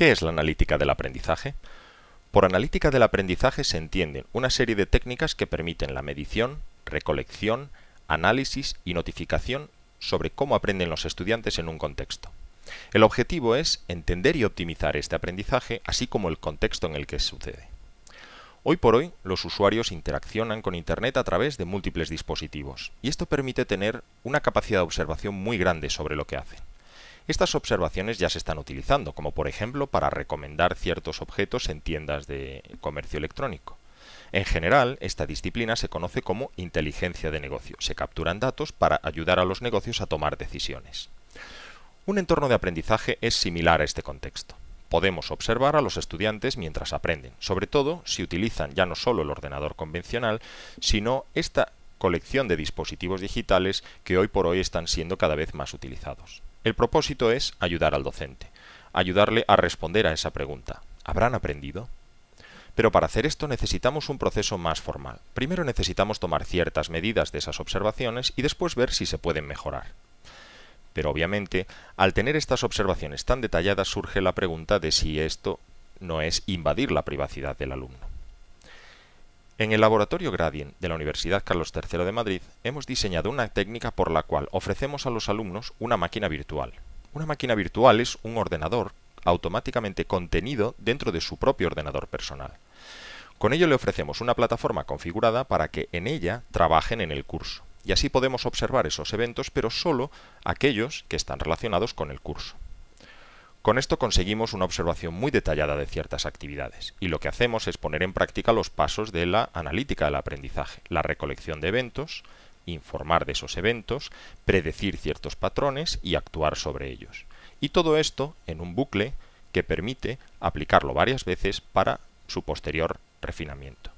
¿Qué es la analítica del aprendizaje? Por analítica del aprendizaje se entienden una serie de técnicas que permiten la medición, recolección, análisis y notificación sobre cómo aprenden los estudiantes en un contexto. El objetivo es entender y optimizar este aprendizaje, así como el contexto en el que sucede. Hoy por hoy, los usuarios interaccionan con Internet a través de múltiples dispositivos, y esto permite tener una capacidad de observación muy grande sobre lo que hacen. Estas observaciones ya se están utilizando, como por ejemplo para recomendar ciertos objetos en tiendas de comercio electrónico. En general, esta disciplina se conoce como inteligencia de negocio. Se capturan datos para ayudar a los negocios a tomar decisiones. Un entorno de aprendizaje es similar a este contexto. Podemos observar a los estudiantes mientras aprenden, sobre todo si utilizan ya no solo el ordenador convencional, sino esta colección de dispositivos digitales que hoy por hoy están siendo cada vez más utilizados. El propósito es ayudar al docente, ayudarle a responder a esa pregunta. ¿Habrán aprendido? Pero para hacer esto necesitamos un proceso más formal. Primero necesitamos tomar ciertas medidas de esas observaciones y después ver si se pueden mejorar. Pero obviamente, al tener estas observaciones tan detalladas surge la pregunta de si esto no es invadir la privacidad del alumno. En el laboratorio Gradient de la Universidad Carlos III de Madrid hemos diseñado una técnica por la cual ofrecemos a los alumnos una máquina virtual. Una máquina virtual es un ordenador automáticamente contenido dentro de su propio ordenador personal. Con ello le ofrecemos una plataforma configurada para que en ella trabajen en el curso, y así podemos observar esos eventos pero solo aquellos que están relacionados con el curso. Con esto conseguimos una observación muy detallada de ciertas actividades y lo que hacemos es poner en práctica los pasos de la analítica del aprendizaje, la recolección de eventos, informar de esos eventos, predecir ciertos patrones y actuar sobre ellos. Y todo esto en un bucle que permite aplicarlo varias veces para su posterior refinamiento.